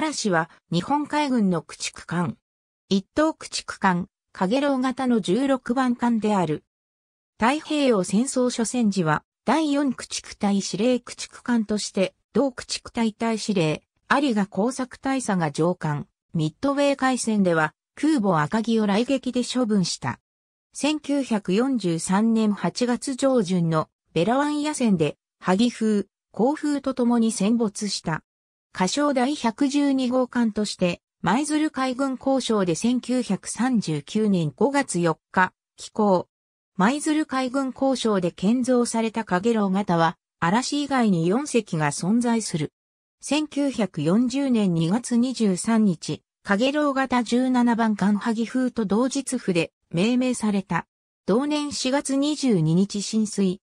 嵐は日本海軍の駆逐艦。一等駆逐艦、カゲ型の16番艦である。太平洋戦争初戦時は、第4駆逐隊司令駆逐艦として、同駆逐隊隊司令、有賀工作大佐が上艦、ミッドウェー海戦では、空母赤城を来撃で処分した。1943年8月上旬のベラワン野戦で、萩風、甲風とともに戦没した。歌唱第112号館として、舞鶴海軍交渉で1939年5月4日、寄港。舞鶴海軍交渉で建造された影楼型は、嵐以外に4隻が存在する。1940年2月23日、影楼型17番艦萩風と同日符で命名された。同年4月22日浸水。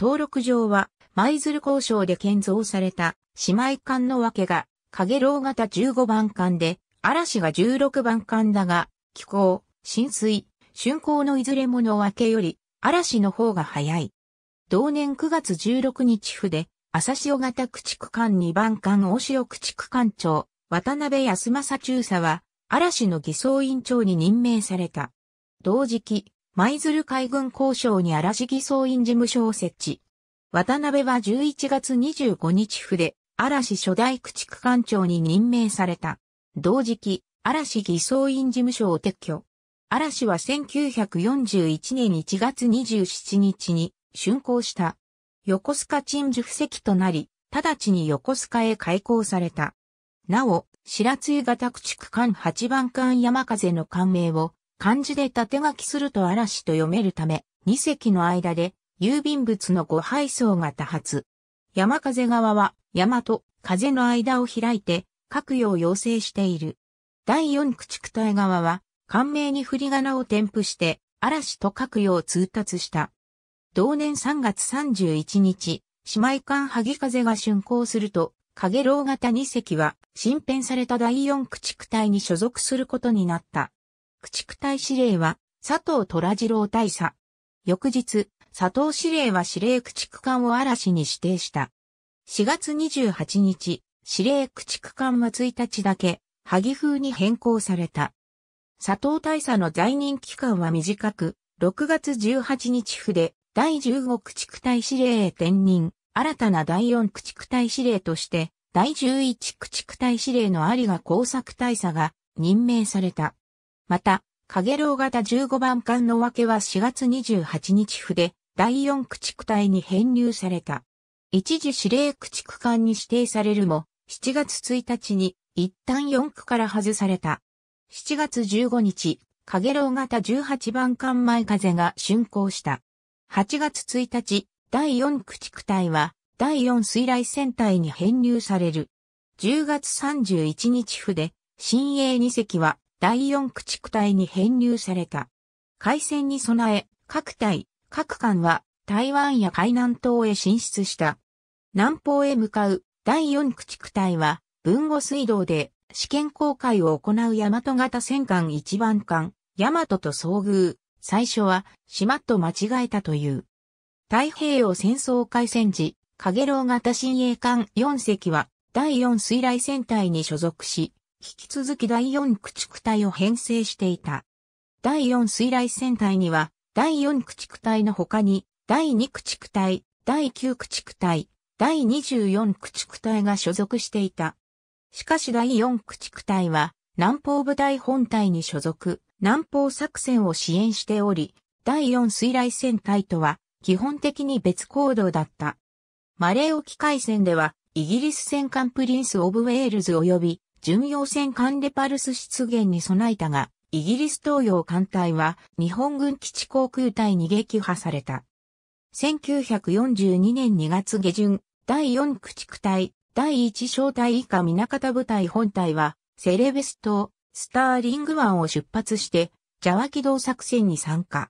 登録上は、舞鶴交渉で建造された姉妹艦の分けが、影楼型15番艦で、嵐が16番艦だが、気候、浸水、竣工のいずれもの分けより、嵐の方が早い。同年9月16日府で、朝潮型駆逐艦2番艦大潮駆逐艦長、渡辺康政中佐は、嵐の偽装委員長に任命された。同時期、舞鶴海軍交渉に嵐偽装委員事務所を設置。渡辺は11月25日府で、嵐初代駆逐艦長に任命された。同時期、嵐偽装院事務所を撤去。嵐は1941年1月27日に竣工した。横須賀鎮守布石となり、直ちに横須賀へ開港された。なお、白露型駆逐艦8番艦山風の艦名を漢字で縦書きすると嵐と読めるため、2隻の間で郵便物の誤配送が多発。山風側は山と風の間を開いて、各用要請している。第四駆逐隊側は、官名に振り仮名を添付して、嵐と各用通達した。同年3月31日、姉妹艦萩風が竣工すると、影楼型2隻は、新編された第四駆逐隊に所属することになった。駆逐隊司令は、佐藤虎次郎大佐。翌日、佐藤司令は司令駆逐艦を嵐に指定した。4月28日、指令駆逐艦は1日だけ、萩風に変更された。佐藤大佐の在任期間は短く、6月18日府で、第15駆逐隊司令へ転任、新たな第4駆逐隊司令として、第11駆逐隊司令の有賀工作大佐が任命された。また、影楼型15番艦の分けは4月28日府で、第4駆逐隊に編入された。一時指令駆逐艦に指定されるも、7月1日に一旦4区から外された。7月15日、カゲロウ型18番艦前風が竣工した。8月1日、第4駆逐隊は第4水雷戦隊に編入される。10月31日府で、新鋭2隻は第4駆逐隊に編入された。海戦に備え、各隊、各艦は台湾や海南島へ進出した。南方へ向かう第4駆逐隊は、豊後水道で試験航海を行う大和型戦艦一番艦、大和と遭遇。最初は島と間違えたという。太平洋戦争開戦時、影楼型新鋭艦4隻は第4水雷戦隊に所属し、引き続き第4駆逐隊を編成していた。第4水雷戦隊には、第4駆逐隊の他に、第2駆逐隊、第9駆逐隊、第24駆逐隊が所属していた。しかし第4駆逐隊は南方部隊本隊に所属、南方作戦を支援しており、第4水雷戦隊とは基本的に別行動だった。マレー沖海戦ではイギリス戦艦プリンス・オブ・ウェールズ及び巡洋戦艦レパルス出現に備えたが、イギリス東洋艦隊は日本軍基地航空隊に撃破された。1942年2月下旬、第4駆逐隊、第1小隊以下南方部隊本隊は、セレベス島、スターリング湾を出発して、ジャワ機動作戦に参加。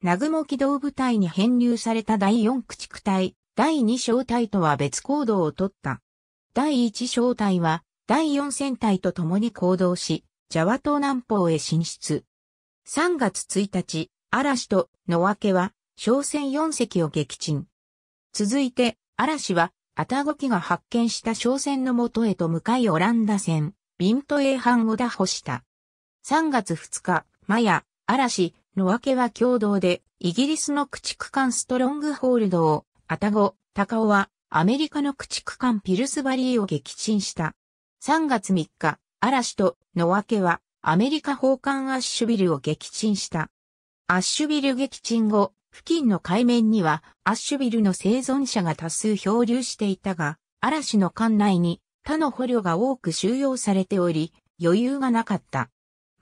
南雲機動部隊に編入された第4駆逐隊、第2小隊とは別行動をとった。第1小隊は、第4戦隊と共に行動し、ジャワ島南方へ進出。3月1日、嵐と野分けは、商船4隻を撃沈。続いて、嵐は、アタゴ機が発見した商船のとへと向かいオランダ船、ビントエーハンを打破した。3月2日、マヤ、嵐、野分けは共同で、イギリスの駆逐艦ストロングホールドを、アタゴ、タカオは、アメリカの駆逐艦ピルスバリーを撃沈した。3月3日、嵐と野分けは、アメリカ砲艦アッシュビルを撃沈した。アッシュビル撃沈後、付近の海面にはアッシュビルの生存者が多数漂流していたが、嵐の艦内に他の捕虜が多く収容されており、余裕がなかった。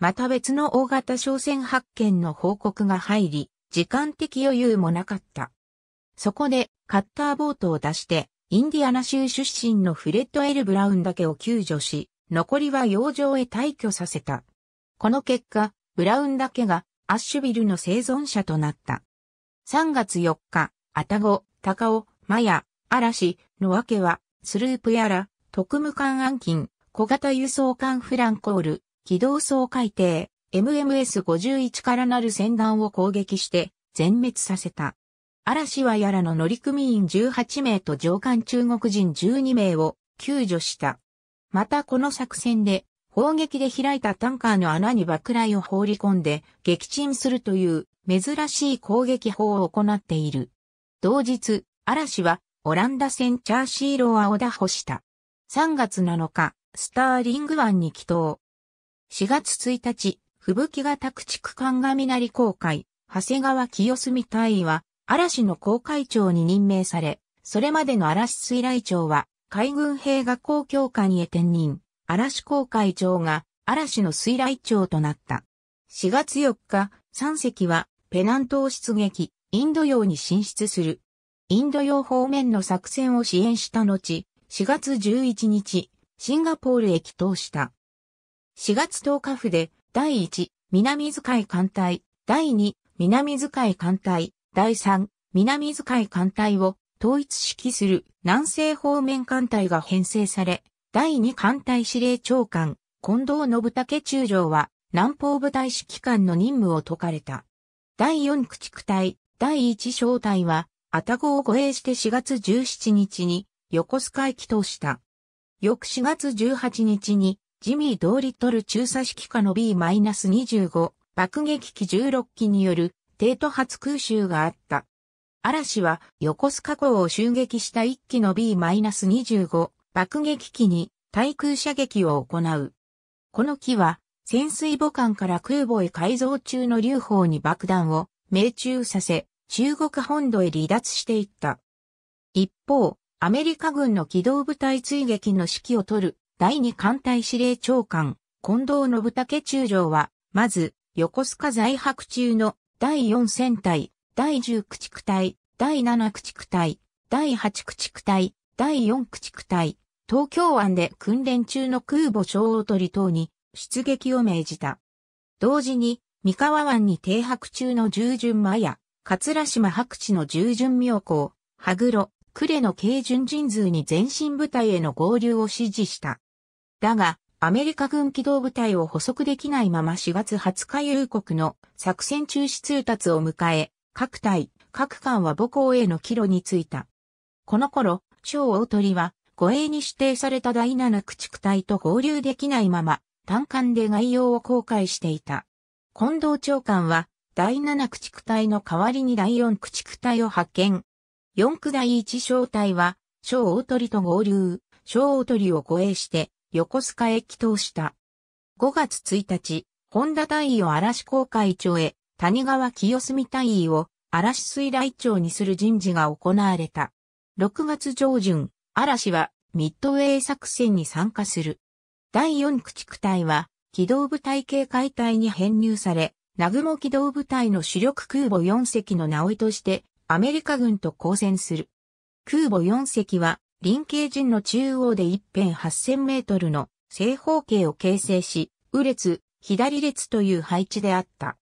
また別の大型商船発見の報告が入り、時間的余裕もなかった。そこで、カッターボートを出して、インディアナ州出身のフレッド・エル・ブラウンだけを救助し、残りは洋上へ退去させた。この結果、ブラウンだけがアッシュビルの生存者となった。3月4日、アタゴ、タカオ、マヤ、嵐の訳は、スループやら、特務艦暗金、小型輸送艦フランコール、機動総海艇、MMS51 からなる船団を攻撃して全滅させた。嵐はやらの乗組員18名と上官中国人12名を救助した。またこの作戦で砲撃で開いたタンカーの穴に爆雷を放り込んで撃沈するという珍しい攻撃法を行っている。同日、嵐はオランダ戦チャーシーローアを打破した。3月7日、スターリング湾に帰投。4月1日、吹雪型駆逐艦間上成公会、長谷川清澄隊員は嵐の公会長に任命され、それまでの嵐水来長は海軍兵学校教官へ転任。嵐公会長が嵐の水雷長となった。4月4日、三隻はペナントを出撃、インド洋に進出する。インド洋方面の作戦を支援した後、4月11日、シンガポールへ帰投した。4月10日府で、第1、南遣い艦隊、第2、南遣い艦隊、第3、南遣い艦隊を統一指揮する南西方面艦隊が編成され、第二艦隊司令長官、近藤信武中将は、南方部隊指揮官の任務を解かれた。第四駆逐隊、第一小隊は、あたごを護衛して4月17日に、横須賀駅帰した。翌4月18日に、ジミー・ドーリトル中佐指揮下の B-25 爆撃機16機による帝都発空襲があった。嵐は横須賀港を襲撃した1機の B-25 爆撃機に対空射撃を行う。この機は潜水母艦から空母へ改造中の流砲に爆弾を命中させ、中国本土へ離脱していった。一方、アメリカ軍の機動部隊追撃の指揮を取る第二艦隊司令長官、近藤信武中将は、まず、横須賀在泊中の第4戦隊、第10駆逐隊、第7駆逐隊、第8駆逐隊、第4駆逐隊、東京湾で訓練中の空母小大鳥等に出撃を命じた。同時に、三河湾に停泊中の従順間や、桂島白地の従順妙高、羽黒、呉の軽巡人数に前進部隊への合流を指示した。だが、アメリカ軍機動部隊を捕捉できないまま4月20日有国の作戦中止通達を迎え、各隊、各艦は母港への帰路についた。この頃、小大鳥は護衛に指定された第7駆逐隊と合流できないまま、単管で概要を公開していた。近藤長官は、第7駆逐隊の代わりに第4駆逐隊を派遣。四区第1小隊は、小大鳥と合流、小大鳥を護衛して、横須賀へ帰投した。5月1日、本田隊員を嵐公会長へ、谷川清澄隊員を嵐水来長にする人事が行われた。6月上旬、嵐はミッドウェー作戦に参加する。第4駆逐隊は機動部隊警戒隊に編入され、南雲機動部隊の主力空母4隻の名追いとしてアメリカ軍と交戦する。空母4隻は林系陣の中央で一辺8000メートルの正方形を形成し、右列、左列という配置であった。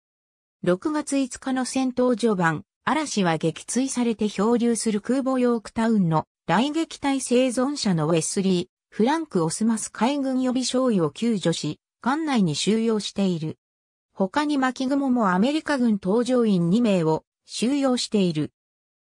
6月5日の戦闘序盤、嵐は撃墜されて漂流する空母ヨークタウンの大撃隊生存者のウェスリー、フランク・オスマス海軍予備将尉を救助し、艦内に収容している。他に巻雲もアメリカ軍搭乗員2名を収容している。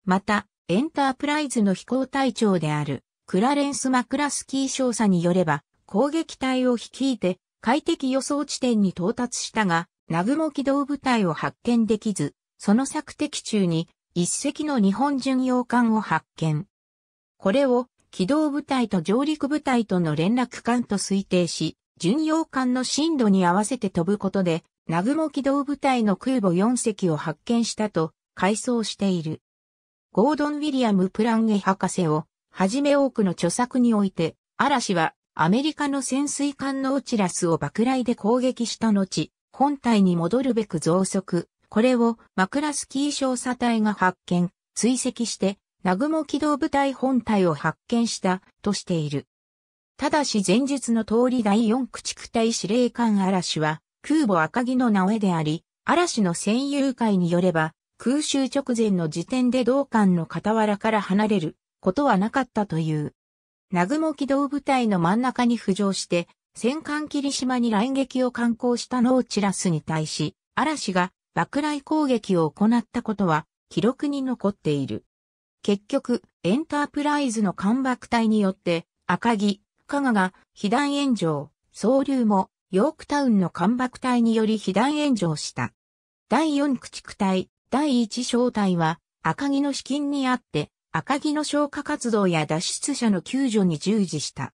また、エンタープライズの飛行隊長であるクラレンス・マクラスキー少佐によれば、攻撃隊を率いて快適予想地点に到達したが、南雲機動部隊を発見できず、その作敵中に一隻の日本巡洋艦を発見。これを機動部隊と上陸部隊との連絡艦と推定し、巡洋艦の深度に合わせて飛ぶことで、南雲機動部隊の空母4隻を発見したと、回想している。ゴードン・ウィリアム・プランゲ博士を、はじめ多くの著作において、嵐はアメリカの潜水艦のオチラスを爆雷で攻撃した後、本体に戻るべく増速、これをマクラスキー少佐隊が発見、追跡して南雲機動部隊本体を発見したとしている。ただし前述の通り第四駆逐隊司令官嵐は空母赤城の名上であり、嵐の戦友会によれば空襲直前の時点で同艦の傍らから離れることはなかったという。南雲機動部隊の真ん中に浮上して戦艦霧島に来撃を観光したノーチラスに対し、嵐が爆雷攻撃を行ったことは記録に残っている。結局、エンタープライズの干ば隊によって、赤城、加賀が被弾炎上、総流も、ヨークタウンの干ば隊により被弾炎上した。第四駆逐隊、第一小隊は、赤城の資金にあって、赤城の消火活動や脱出者の救助に従事した。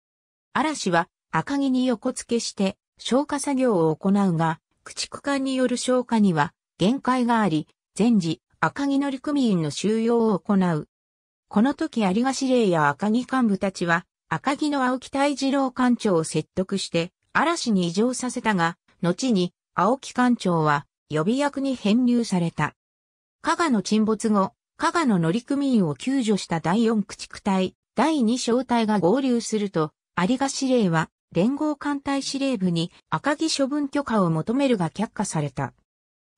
嵐は赤城に横付けして消火作業を行うが、駆逐艦による消火には限界があり、全時赤城乗組員の収容を行うこの時有賀司令や赤木幹部たちは、赤木の青木大二郎艦長を説得して、嵐に移常させたが、後に、青木艦長は、予備役に編入された。加賀の沈没後、加賀の乗組員を救助した第4駆逐隊、第2小隊が合流すると、有賀司令は、連合艦隊司令部に赤木処分許可を求めるが却下された。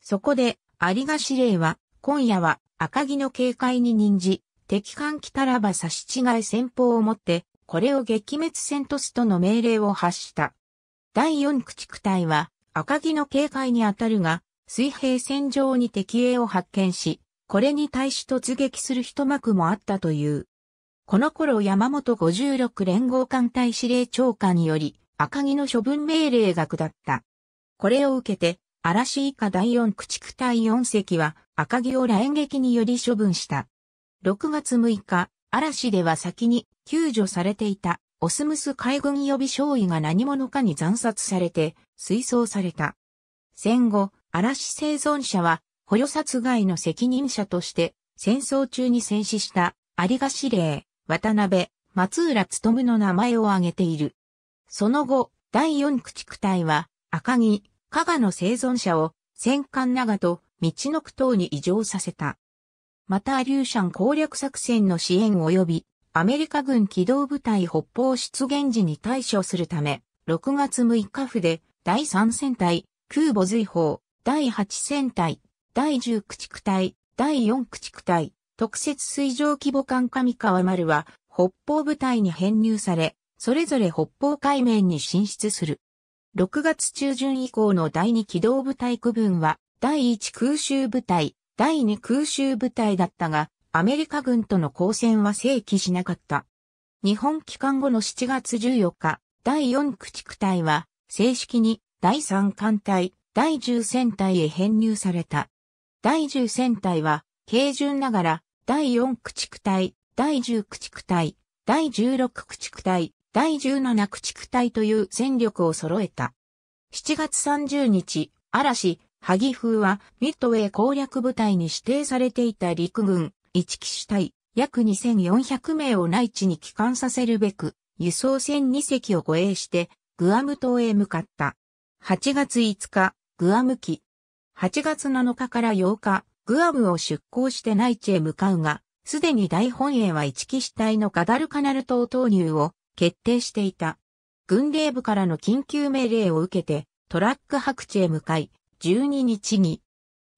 そこで、有賀司令は、今夜は赤木の警戒に任じ、敵艦来たらば差し違い戦法をもって、これを撃滅戦とすとの命令を発した。第四駆逐隊は、赤城の警戒にあたるが、水平線上に敵兵を発見し、これに対し突撃する一幕もあったという。この頃山本56連合艦隊司令長官により、赤城の処分命令が下った。これを受けて、嵐以下第四駆逐隊四隻は赤城を乱撃により処分した。6月6日、嵐では先に救助されていたオスムス海軍予備将尉が何者かに残殺されて水葬された。戦後、嵐生存者は捕虜殺害の責任者として戦争中に戦死した有賀司令、渡辺、松浦勤の名前を挙げている。その後、第四駆逐隊は赤城、加賀の生存者を戦艦長と道の区等に移乗させた。またアリューシャン攻略作戦の支援及び、アメリカ軍機動部隊北方出現時に対処するため、6月6日府で、第3戦隊、空母随砲、第8戦隊、第10駆逐隊、第4駆逐隊、特設水上規模艦上川丸は、北方部隊に編入され、それぞれ北方海面に進出する。6月中旬以降の第2機動部隊区分は、第1空襲部隊、第2空襲部隊だったが、アメリカ軍との交戦は正規しなかった。日本帰還後の7月14日、第4駆逐隊は、正式に第3艦隊、第10戦隊へ編入された。第10戦隊は、軽順ながら、第4駆逐隊、第10駆逐隊、第16駆逐隊、第17駆逐隊という戦力を揃えた。7月30日、嵐、萩風はミッドウェー攻略部隊に指定されていた陸軍一騎士隊約2400名を内地に帰還させるべく輸送船2隻を護衛してグアム島へ向かった。8月5日、グアム機。8月7日から8日、グアムを出港して内地へ向かうが、すでに大本営は一騎士隊のガダルカナル島投入を決定していた。軍令部からの緊急命令を受けて、トラック白地へ向かい、12日に、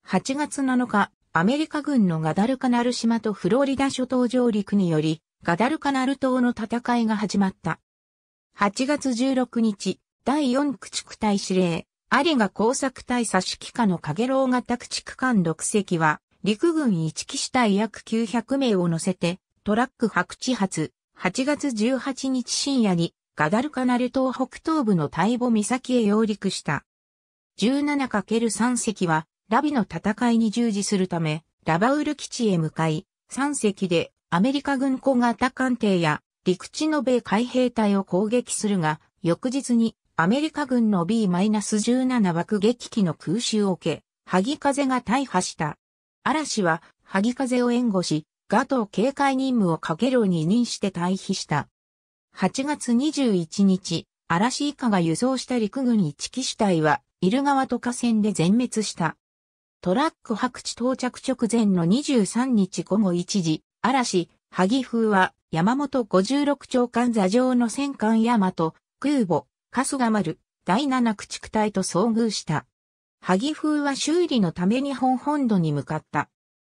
8月7日、アメリカ軍のガダルカナル島とフロリダ諸島上陸により、ガダルカナル島の戦いが始まった。8月16日、第4駆逐隊司令、アリガ工作隊差し機下のカゲロウ型駆逐艦6隻は、陸軍1機士隊約900名を乗せて、トラック白地発、8月18日深夜に、ガダルカナル島北東部の大母岬へ揚陸した。17×3 隻は、ラビの戦いに従事するため、ラバウル基地へ向かい、3隻でアメリカ軍小型艦艇や陸地の米海兵隊を攻撃するが、翌日にアメリカ軍の B-17 爆撃機の空襲を受け、萩風が大破した。嵐は萩風を援護し、ガトー警戒任務をかけろに任して退避した。8月21日、嵐以下が輸送した陸軍一機主体はイル川と河川で全滅した。トラック白地到着直前の23日午後1時、嵐、萩風は山本56長官座上の戦艦大和、空母、春日丸、第七駆逐隊と遭遇した。萩風は修理のため日本本土に向かった。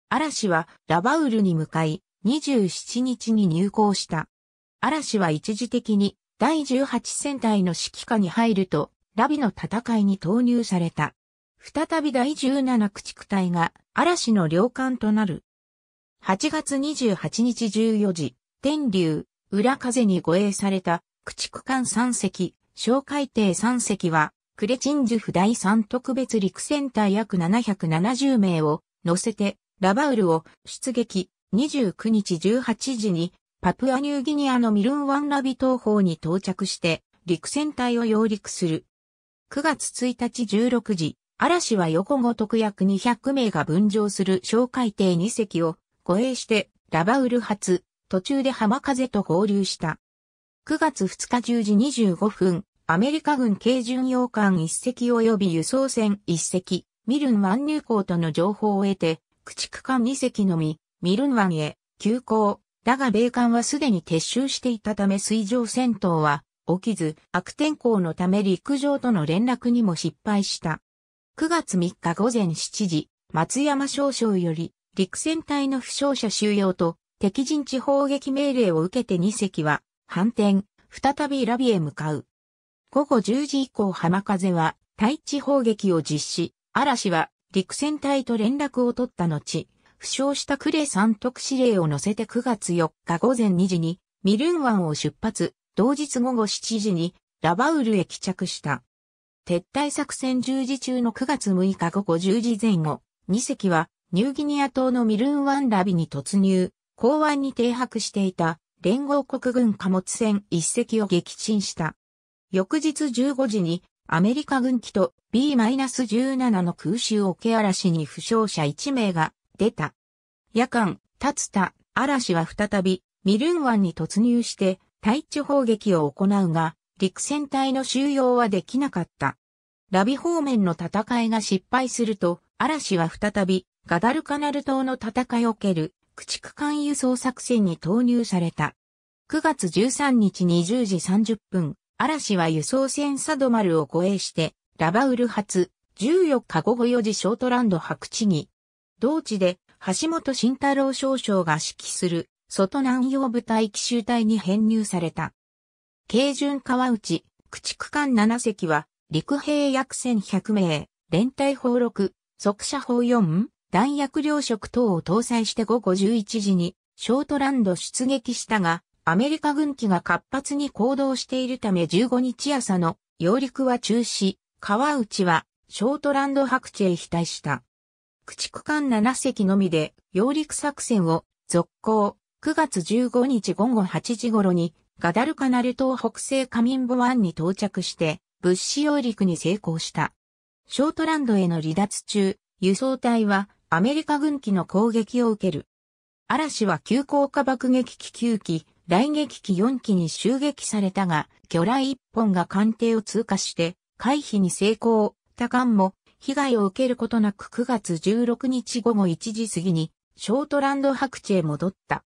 嵐はラバウルに向かい、27日に入港した。嵐は一時的に第18戦隊の指揮下に入ると、ラビの戦いに投入された。再び第17駆逐隊が嵐の領艦となる。8月28日14時、天竜、裏風に護衛された駆逐艦3隻、小海艇3隻は、クレチンジュフ第3特別陸戦隊約770名を乗せて、ラバウルを出撃、29日18時に、パプアニューギニアのミルンワンラビ東方に到着して、陸戦隊を揚陸する。9月1日16時、嵐は横ごとく約200名が分乗する小海艇2隻を護衛してラバウル発、途中で浜風と合流した。9月2日10時25分、アメリカ軍軽巡洋艦1隻及び輸送船1隻、ミルン湾入港との情報を得て、駆逐艦2隻のみ、ミルン湾へ急行。だが米艦はすでに撤収していたため水上戦闘は起きず、悪天候のため陸上との連絡にも失敗した。9月3日午前7時、松山少将より、陸戦隊の負傷者収容と、敵陣地砲撃命令を受けて2隻は、反転、再びラビへ向かう。午後10時以降浜風は、対地砲撃を実施、嵐は、陸戦隊と連絡を取った後、負傷したクレ三徳司令を乗せて9月4日午前2時に、ミルン湾を出発、同日午後7時にラバウルへ帰着した。撤退作戦十時中の9月6日午後10時前後、2隻はニューギニア島のミルンワンラビに突入、港湾に停泊していた連合国軍貨物船1隻を撃沈した。翌日15時にアメリカ軍機と B-17 の空襲を受け嵐に負傷者1名が出た。夜間、立た嵐は再びミルン湾に突入して対地砲撃を行うが、陸戦隊の収容はできなかった。ラビ方面の戦いが失敗すると、嵐は再び、ガダルカナル島の戦いを蹴る、駆逐艦輸送作戦に投入された。9月13日20時30分、嵐は輸送船サドマルを護衛して、ラバウル発、14日午後4時ショートランド白地に、同地で橋本慎太郎少将が指揮する外南洋部隊奇襲隊に編入された。軽巡川内、駆逐艦7隻は、陸兵約1100名、連隊砲6、速射砲4、弾薬量食等を搭載して午後11時に、ショートランド出撃したが、アメリカ軍機が活発に行動しているため15日朝の揚陸は中止、川内はショートランド白地へ飛隊した。駆逐艦7隻のみで揚陸作戦を続行、9月15日午後8時頃に、ガダルカナル島北西カミンボ湾に到着して、物資揚陸に成功した。ショートランドへの離脱中、輸送隊はアメリカ軍機の攻撃を受ける。嵐は急降下爆撃機9機、雷撃機4機に襲撃されたが、魚雷1本が艦艇を通過して、回避に成功。他艦も被害を受けることなく9月16日午後1時過ぎに、ショートランド白地へ戻った。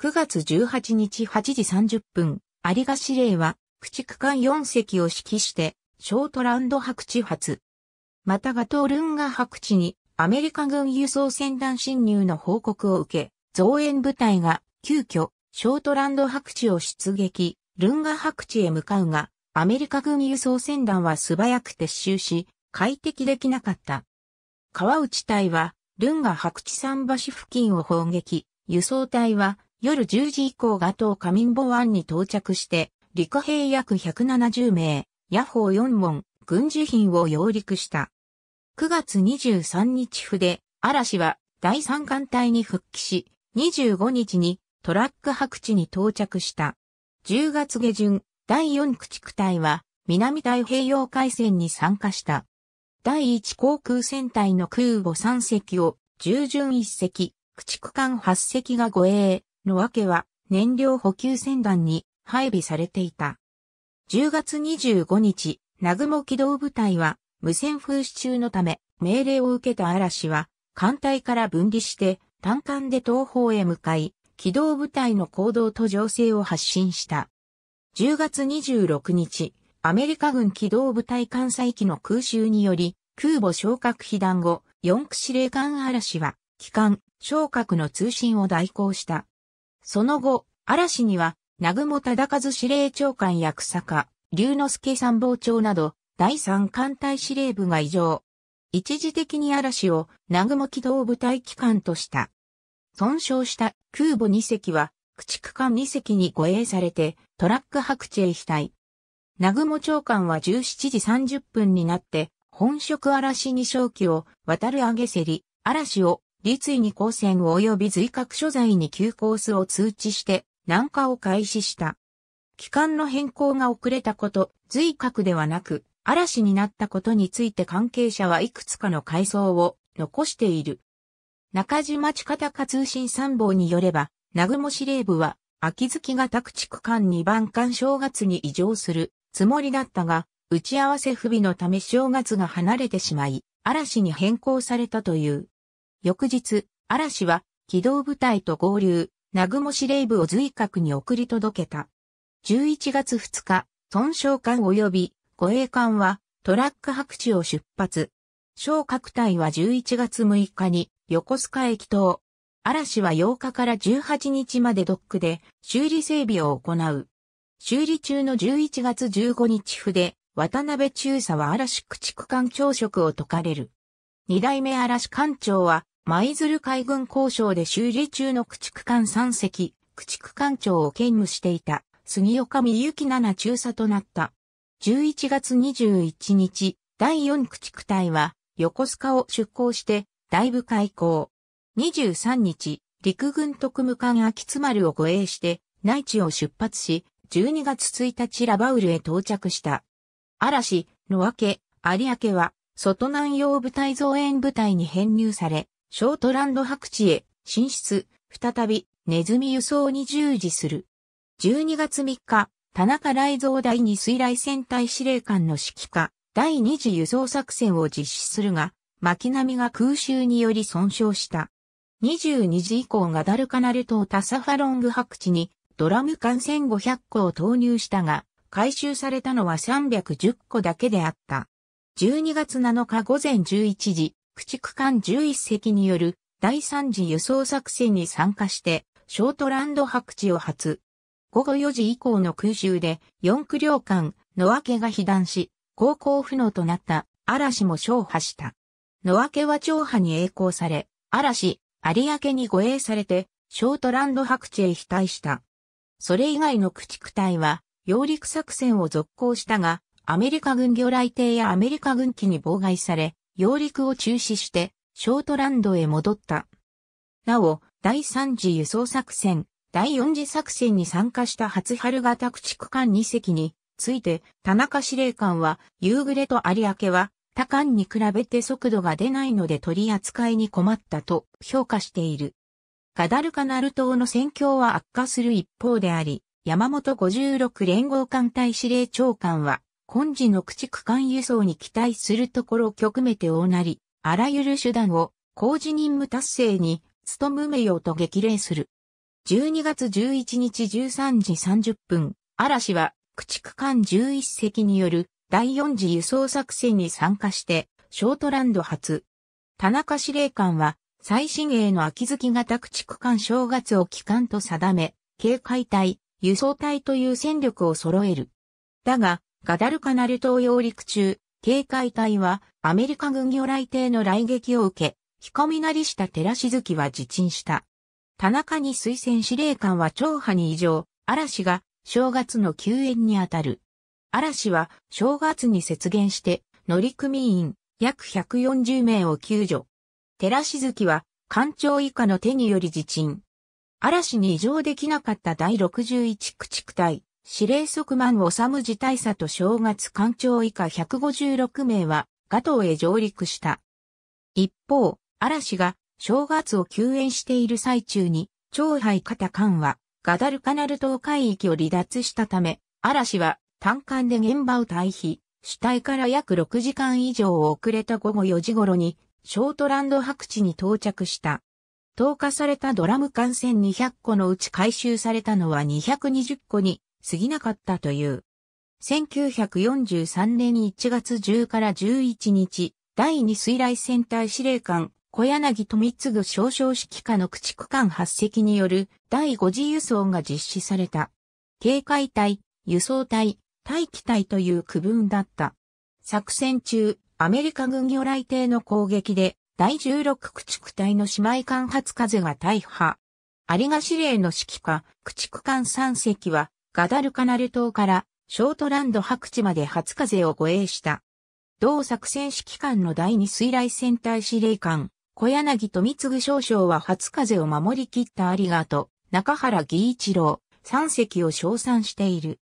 9月18日8時30分、有賀司令は、駆逐艦4隻を指揮して、ショートランド白地発。またガトールンガ白地に、アメリカ軍輸送船団侵入の報告を受け、増援部隊が、急遽、ショートランド白地を出撃、ルンガ白地へ向かうが、アメリカ軍輸送船団は素早く撤収し、快適できなかった。川内隊は、ルンガ白地桟橋付近を砲撃、輸送隊は、夜10時以降が東カミンボ湾に到着して、陸兵約170名、野ー4門、軍事品を揚陸した。9月23日筆、嵐は第三艦隊に復帰し、25日にトラック白地に到着した。10月下旬、第4駆逐隊は南太平洋海戦に参加した。第1航空戦隊の空母3隻を従順1隻、駆逐艦8隻が護衛、の訳は燃料補給船団に配備されていた。10月25日、南雲機動部隊は無線風刺中のため命令を受けた嵐は艦隊から分離して単艦で東方へ向かい、機動部隊の行動と情勢を発信した。10月26日、アメリカ軍機動部隊艦載機の空襲により、空母昇格被弾後、四駆司令艦嵐は、機関、昇格の通信を代行した。その後、嵐には、南雲忠和司令長官や草加、龍之介参謀長など、第三艦隊司令部が異常。一時的に嵐を南雲機動部隊機関とした。損傷した空母2隻は、駆逐艦2隻に護衛されて、トラック白地へ飛隊。南雲長官は17時30分になって、本職嵐に正気を渡る上げせり、嵐を立位に光線及び随格所在に急コースを通知して、南下を開始した。期間の変更が遅れたこと、随格ではなく、嵐になったことについて関係者はいくつかの回想を残している。中島地方か通信参謀によれば、南雲司令部は、秋月が宅地区間2番間正月に移乗するつもりだったが、打ち合わせ不備のため正月が離れてしまい、嵐に変更されたという。翌日、嵐は、機動部隊と合流、南雲司令部を随格に送り届けた。11月2日、損将艦及び護衛艦はトラック白地を出発。小格隊は11月6日に横須賀駅等。嵐は8日から18日までドックで修理整備を行う。修理中の11月15日筆、渡辺中佐は嵐駆逐艦長職を解かれる。二代目嵐艦長は舞鶴海軍交渉で修理中の駆逐艦3隻、駆逐艦長を兼務していた杉岡美幸七中佐となった。11月21日、第4駆逐隊は横須賀を出港して大部開港。23日、陸軍特務艦秋津丸を護衛して内地を出発し、12月1日ラバウルへ到着した。嵐、野明け、有明は、外南洋部隊増援部隊に編入され、ショートランド白地へ進出、再びネズミ輸送に従事する。12月3日、田中雷蔵第2水雷戦隊司令官の指揮下、第2次輸送作戦を実施するが、巻波が空襲により損傷した。22時以降がダルカナル島タサファロング白地にドラム缶1500個を投入したが、回収されたのは310個だけであった。12月7日午前11時、駆逐艦11隻による第3次輸送作戦に参加して、ショートランド白地を発。午後4時以降の空襲で4区領艦、野分けが被弾し、航行不能となった嵐も勝破した。野分けは長波に栄光され、嵐、有明に護衛されて、ショートランド白地へ飛退した。それ以外の駆逐隊は、揚陸作戦を続行したが、アメリカ軍魚雷艇やアメリカ軍機に妨害され、揚陸を中止して、ショートランドへ戻った。なお、第3次輸送作戦、第4次作戦に参加した初春型駆逐艦2隻について、田中司令官は、夕暮れと有明は、他艦に比べて速度が出ないので取り扱いに困ったと評価している。ガダルカナル島の戦況は悪化する一方であり、山本56連合艦隊司令長官は、今時の駆逐艦輸送に期待するところ極めて大なり、あらゆる手段を工事任務達成に努めようと激励する。12月11日13時30分、嵐は駆逐艦11隻による第4次輸送作戦に参加して、ショートランド発。田中司令官は、最新鋭の秋月型駆逐艦正月を機関と定め、警戒隊、輸送隊という戦力を揃える。だが、ガダルカナル島揚陸中、警戒隊はアメリカ軍魚雷艇の雷撃を受け、込みなりした寺静月は自沈した。田中に推薦司令官は長波に異常、嵐が正月の救援にあたる。嵐は正月に雪原して乗組員約140名を救助。寺静月は艦長以下の手により自沈。嵐に異常できなかった第61駆逐隊。司令側満治自大佐と正月艦長以下156名は、ガトーへ上陸した。一方、嵐が正月を救援している最中に、長杯片艦は、ガダルカナル島海域を離脱したため、嵐は単艦で現場を退避、主体から約6時間以上遅れた午後4時頃に、ショートランド白地に到着した。投下されたドラム艦船200個のうち回収されたのは220個に過ぎなかったという。1943年1月10から11日、第2水雷戦隊司令官、小柳富次少将指揮下の駆逐艦8隻による第5次輸送が実施された。警戒隊、輸送隊、待機隊という区分だった。作戦中、アメリカ軍魚雷艇の攻撃で、第16駆逐隊の姉妹艦発風が大破。有賀司令の指揮下、駆逐艦3隻はガダルカナル島からショートランド白地まで初風を護衛した。同作戦指揮官の第二水雷戦隊司令官、小柳と三次少将は初風を守り切ったありがと中原義一郎、三隻を称賛している。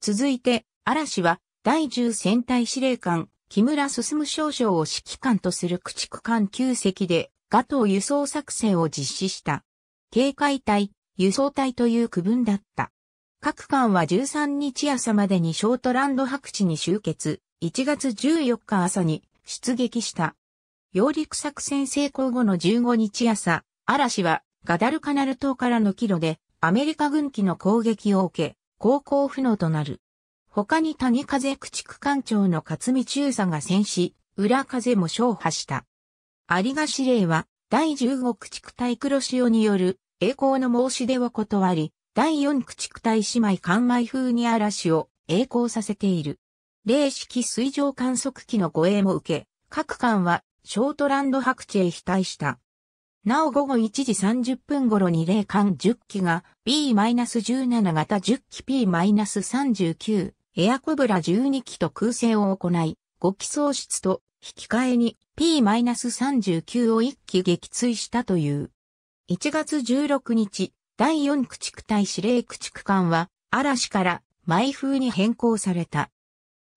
続いて、嵐は第10戦隊司令官、木村進少将を指揮官とする駆逐艦9隻で、ガトー輸送作戦を実施した。警戒隊、輸送隊という区分だった。各艦は13日朝までにショートランド白地に集結、1月14日朝に出撃した。揚陸作戦成功後の15日朝、嵐はガダルカナル島からの帰路でアメリカ軍機の攻撃を受け、航行不能となる。他に谷風駆逐艦長の勝見中佐が戦死、裏風も勝破した。有賀司令は第15駆逐隊黒潮による栄光の申し出を断り、第四駆逐隊姉妹艦埋風に嵐を栄光させている。零式水上観測機の護衛も受け、各艦はショートランド白地へ飛退した。なお午後1時30分頃に霊艦10機が B-17 型10機 P-39 エアコブラ12機と空戦を行い、5機喪失と引き換えに P-39 を1機撃墜したという。1月16日、第4駆逐隊司令駆逐艦は、嵐から毎風に変更された。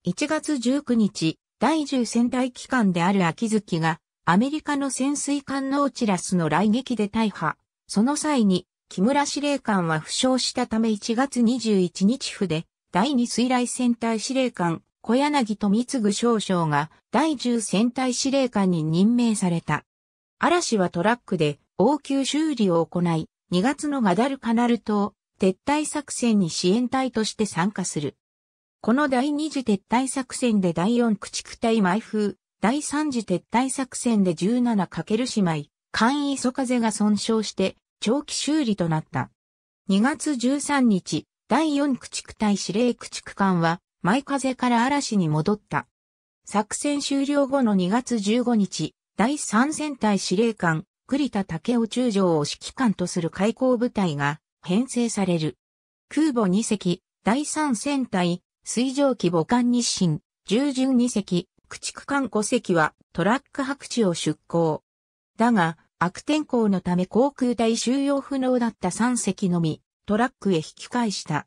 1月19日、第10戦隊機関である秋月が、アメリカの潜水艦ノーチラスの来撃で大破。その際に、木村司令官は負傷したため1月21日府で、第2水雷戦隊司令官、小柳富次少将が第10戦隊司令官に任命された。嵐はトラックで応急修理を行い、2月のガダルカナル島撤退作戦に支援隊として参加する。この第2次撤退作戦で第4駆逐隊埋風、第3次撤退作戦で 17× 姉妹、簡易磯風が損傷して長期修理となった。2月13日、第4駆逐隊司令駆逐艦は、前風から嵐に戻った。作戦終了後の2月15日、第3戦隊司令官、栗田武雄中将を指揮官とする開港部隊が編成される。空母2隻、第3戦隊、水蒸気母艦日清、従順2隻、駆逐艦5隻はトラック白地を出港。だが、悪天候のため航空隊収容不能だった3隻のみ、トラックへ引き返した。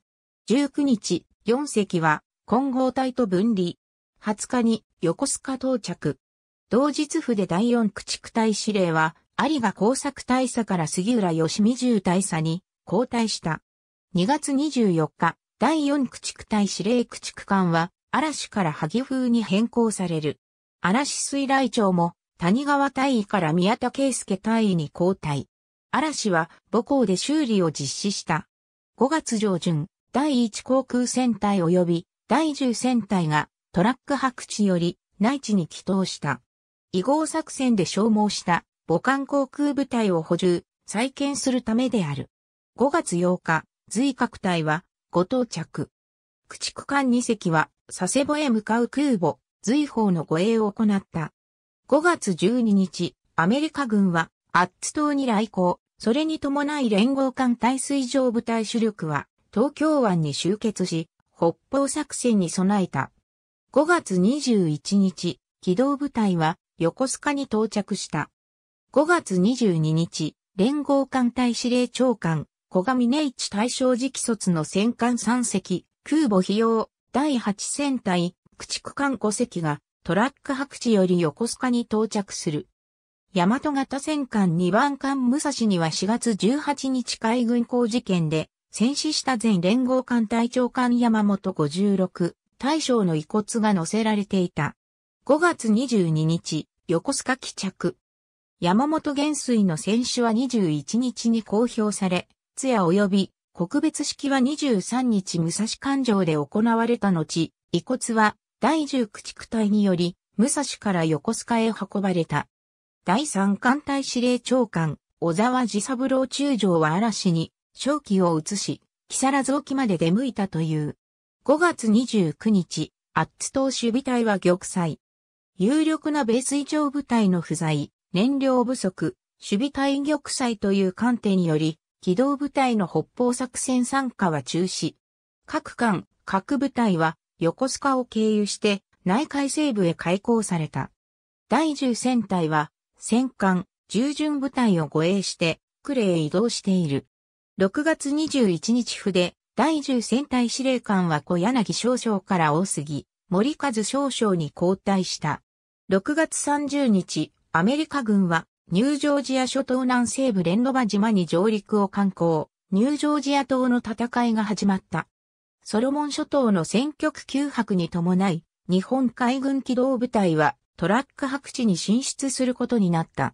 19日、4隻は混合隊と分離。20日に横須賀到着。同日府で第4駆逐隊司令は有賀工作大佐から杉浦義美重大佐に交代した。2月24日、第4駆逐隊司令駆逐艦は、嵐から萩風に変更される。嵐水雷町も、谷川大尉から宮田圭介大尉に交代。嵐は母校で修理を実施した。5月上旬、第1航空戦隊及び第10戦隊がトラック白地より内地に帰投した。移合作戦で消耗した母艦航空部隊を補充、再建するためである。5月8日、随各隊はご到着。駆逐艦2隻は佐世保へ向かう空母、随砲の護衛を行った。5月12日、アメリカ軍はアッツ島に来航、それに伴い連合艦対水上部隊主力は東京湾に集結し、北方作戦に備えた。5月21日、機動部隊は横須賀に到着した。5月22日、連合艦隊司令長官、小上根一大正直卒の戦艦3隻、空母費用、第8戦隊、駆逐艦5隻が、トラック白地より横須賀に到着する。大和型戦艦2番艦武蔵には4月18日海軍港事件で、戦死した前連合艦隊長官山本56、大将の遺骨が載せられていた。5月22日、横須賀帰着。山本元帥の選手は21日に公表され、通夜及び告別式は23日武蔵環状で行われた後、遺骨は第1駆逐隊により、武蔵から横須賀へ運ばれた。第3艦隊司令長官、小沢治三郎中将は嵐に、正気を移し、木更津沖まで出向いたという。5月29日、アッツ島守備隊は玉砕。有力な米水上部隊の不在、燃料不足、守備対玉砕という観点により、機動部隊の北方作戦参加は中止。各艦、各部隊は横須賀を経由して内海西部へ開港された。第10戦隊は戦艦、従順部隊を護衛して、呉へ移動している。6月21日府で、第10戦隊司令官は小柳少将から大杉、森一少将に交代した。6月30日、アメリカ軍は、ニュージョージア諸島南西部レンドバ島に上陸を観光、ニュージョージア島の戦いが始まった。ソロモン諸島の戦局休泊に伴い、日本海軍機動部隊はトラック白地に進出することになった。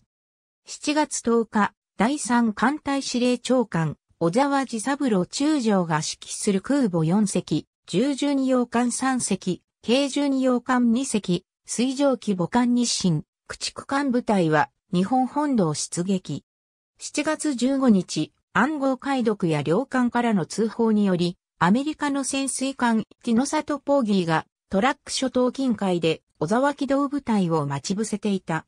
7月10日、第3艦隊司令長官、小沢治三郎中将が指揮する空母4隻、重巡二洋艦3隻、軽巡二洋艦2隻、水蒸気母艦日清、駆逐艦部隊は日本本土を出撃。7月15日、暗号解読や領艦からの通報により、アメリカの潜水艦ティノサトポーギーがトラック諸島近海で小沢機動部隊を待ち伏せていた。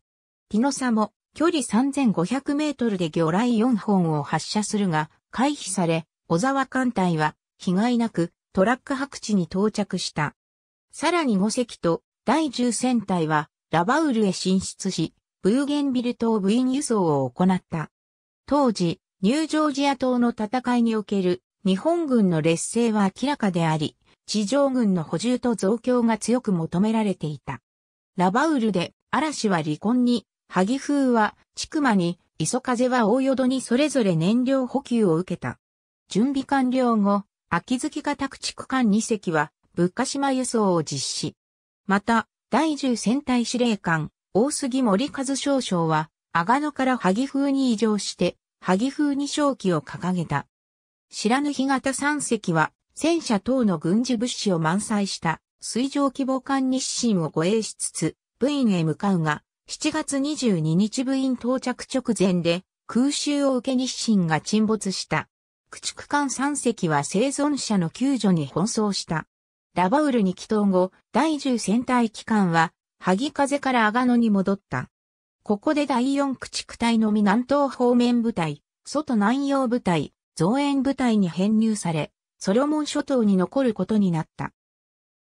ティノサも距離3500メートルで魚雷4本を発射するが回避され、小沢艦隊は被害なくトラック白地に到着した。さらに5隻と第10戦隊はラバウルへ進出し、ブーゲンビル島部員輸送を行った。当時、ニュージョージア島の戦いにおける日本軍の劣勢は明らかであり、地上軍の補充と増強が強く求められていた。ラバウルで嵐は離婚に、萩風は千曲に、磯風は大淀にそれぞれ燃料補給を受けた。準備完了後、秋月が宅地区間2隻は、物価島輸送を実施。また、第10戦隊司令官、大杉森和少将は、阿賀野から萩風に移乗して、萩風に正機を掲げた。知らぬ日潟三隻は、戦車等の軍事物資を満載した水上規模艦日清を護衛しつつ、部員へ向かうが、7月22日部員到着直前で空襲を受け日清が沈没した。駆逐艦三隻は生存者の救助に奔走した。ラバウルに帰投後、第10戦隊機関は、萩風から阿賀野に戻った。ここで第4駆逐隊のみ南東方面部隊、外南洋部隊、増援部隊に編入され、ソロモン諸島に残ることになった。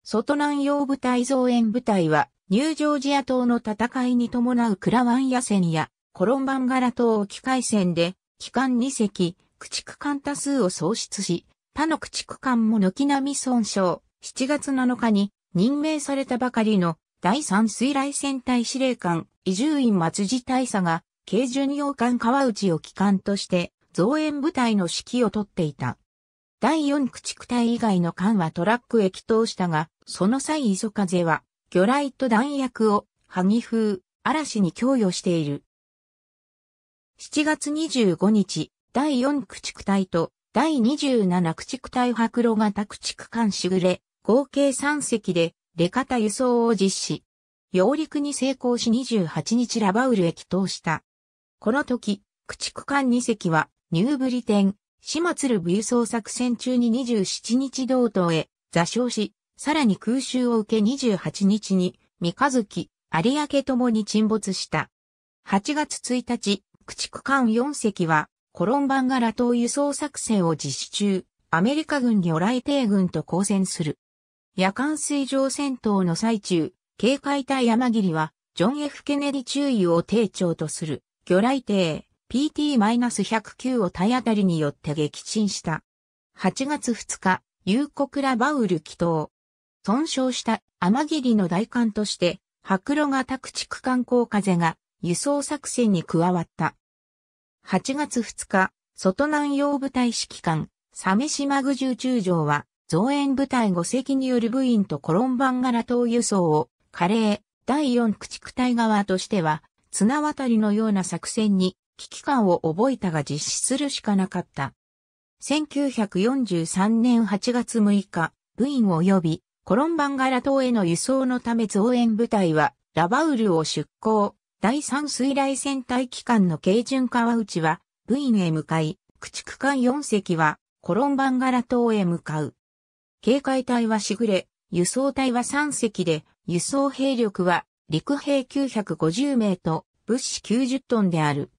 外南洋部隊増援部隊は、ニュージョージア島の戦いに伴うクラワン野戦やコロンバンガラ島沖海戦で、機関2隻、駆逐艦多数を喪失し、他の駆逐艦も軒並み損傷。7月7日に任命されたばかりの第3水雷戦隊司令官、伊集院松次大佐が、軽巡洋艦川内を機関として、増援部隊の指揮を取っていた。第4駆逐隊以外の艦はトラックへ帰投したが、その際磯風は、魚雷と弾薬を、萩風、嵐に供与している。7月25日、第4駆逐隊と、第27駆逐隊白露型駆逐艦しぐれ、合計3隻で、レカタ輸送を実施。揚陸に成功し28日ラバウルへ帰投した。この時、駆逐艦2隻は、ニューブリテン、シマツルブ輸送作戦中に27日同等へ座礁し、さらに空襲を受け28日に、三日月、有明ともに沈没した。8月1日、駆逐艦4隻は、コロンバンガラ島輸送作戦を実施中、アメリカ軍魚雷艇軍と交戦する。夜間水上戦闘の最中、警戒隊山霧は、ジョン・ F・ ケネディ注意を艇長とする、魚雷艇 PT-109 を体当たりによって撃沈した。8月2日、夕刻ラバウル祈祷。損傷した天霧の大艦として、白露型駆逐艦光風が輸送作戦に加わった。8月2日、外南洋部隊指揮官、サ鮫島具十中将は、造園部隊5隻による部員とコロンバン柄島輸送を、カレー、第4駆逐隊側としては、綱渡りのような作戦に危機感を覚えたが実施するしかなかった。1943年8月6日、部員及びコロンバン柄島への輸送のため増援部隊はラバウルを出港、第3水雷戦隊機関の軽巡川内は部員へ向かい、駆逐艦4隻はコロンバン柄島へ向かう。警戒隊はしぐれ、輸送隊は3隻で、輸送兵力は陸兵950名と物資90トンである。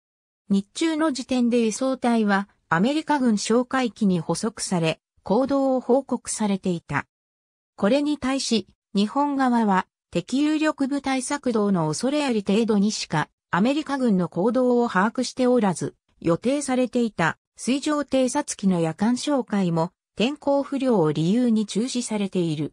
日中の時点で輸送隊はアメリカ軍哨戒機に捕捉され、行動を報告されていた。これに対し、日本側は敵有力部隊作動の恐れあり程度にしかアメリカ軍の行動を把握しておらず、予定されていた水上偵察機の夜間哨戒も天候不良を理由に中止されている。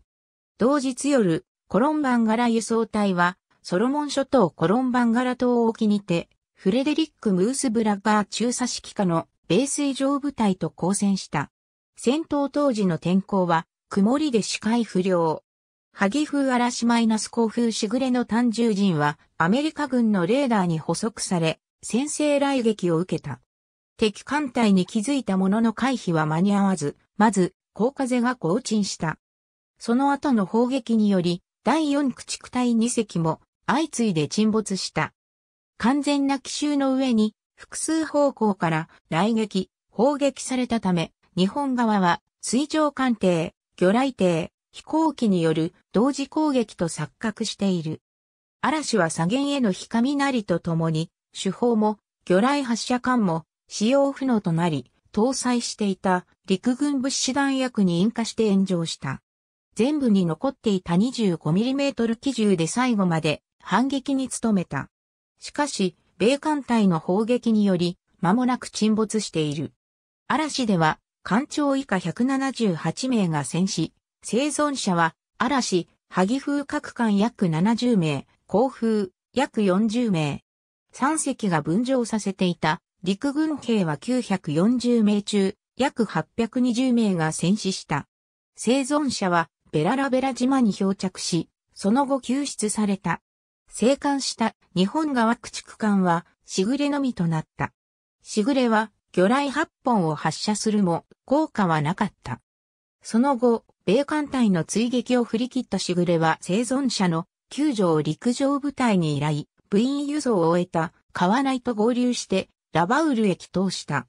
同日夜、コロンバンガラ輸送隊は、ソロモン諸島コロンバンガラ島沖にて、フレデリック・ムース・ブラガー中佐指揮下の米水上部隊と交戦した。戦闘当時の天候は、曇りで視界不良。萩風嵐マイナス甲風しぐれの単獣人はアメリカ軍のレーダーに捕捉され、先制雷撃を受けた。敵艦隊に気づいたものの回避は間に合わず、まず、高風が降沈した。その後の砲撃により、第四駆逐隊2隻も相次いで沈没した。完全な奇襲の上に、複数方向から雷撃、砲撃されたため、日本側は水上艦艇、魚雷艇、飛行機による同時攻撃と錯覚している。嵐は左舷への火雷とともに、手法も魚雷発射艦も使用不能となり、搭載していた陸軍物資弾薬に引火して炎上した。全部に残っていた 25mm 機銃で最後まで反撃に努めた。しかし、米艦隊の砲撃により、間もなく沈没している。嵐では、艦長以下178名が戦死、生存者は、嵐、萩風各艦約70名、甲風、約40名。3隻が分譲させていた陸軍兵は940名中、約820名が戦死した。生存者はベララベラ島に漂着し、その後救出された。生還した日本側駆逐艦は、しぐれのみとなった。しぐれは、魚雷8本を発射するも、効果はなかった。その後、米艦隊の追撃を振り切ったしぐれは生存者の救助を陸上部隊に依頼、部員輸送を終えた、川内と合流してラバウルへ帰投した。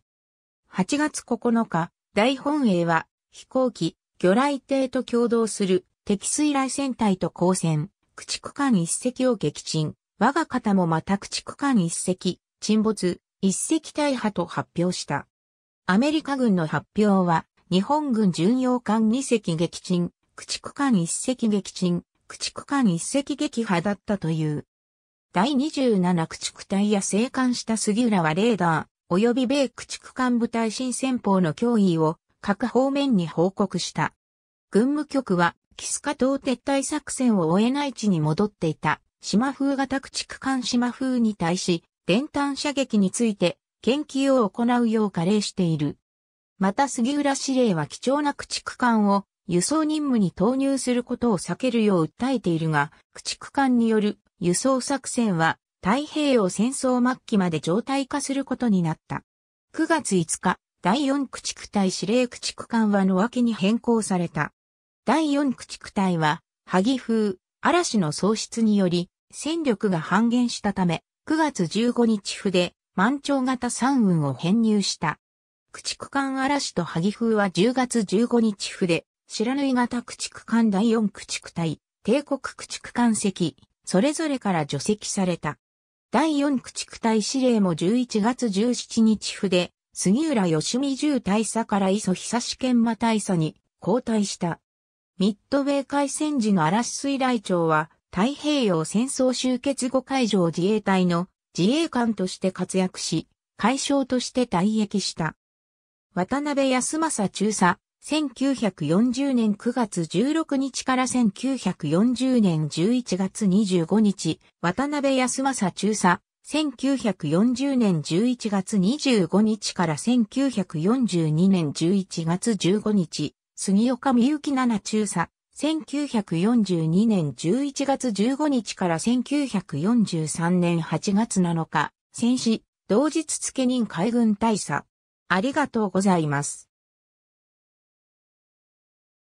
8月9日、大本営は飛行機、魚雷艇と共同する敵水雷戦隊と交戦、駆逐艦一隻を撃沈。我が方もまた駆逐艦一隻、沈没、一隻大破と発表した。アメリカ軍の発表は、日本軍巡洋艦二隻撃沈、駆逐艦一隻撃沈、駆逐艦一隻撃破だったという。第27駆逐隊や生還した杉浦はレーダー、及び米駆逐艦部隊新戦法の脅威を各方面に報告した。軍務局は、キスカ島撤退作戦を終えない地に戻っていた、島風型駆逐艦島風に対し、電端射撃について、研究を行うよう加齢している。また杉浦司令は貴重な駆逐艦を輸送任務に投入することを避けるよう訴えているが、駆逐艦による輸送作戦は太平洋戦争末期まで常態化することになった。9月5日、第4駆逐隊司令駆逐艦は野脇に変更された。第4駆逐隊は、萩風、嵐の喪失により、戦力が半減したため、9月15日で満潮型三運を編入した。駆逐艦嵐と萩風は10月15日で、白縫型駆逐艦第4駆逐隊、帝国駆逐艦籍、それぞれから除籍された。第四駆逐隊司令も11月17日府で、杉浦義美重大佐から磯久志研磨大佐に交代した。ミッドウェー海戦時の嵐水雷町は太平洋戦争終結後海上自衛隊の自衛官として活躍し、海将として退役した。渡辺康政中佐、1940年9月16日から1940年11月25日、渡辺康政中佐、1940年11月25日から1942年11月15日、杉岡美幸七中佐、1942年11月15日から1943年8月7日、戦死、同日付任海軍大佐。ありがとうございます。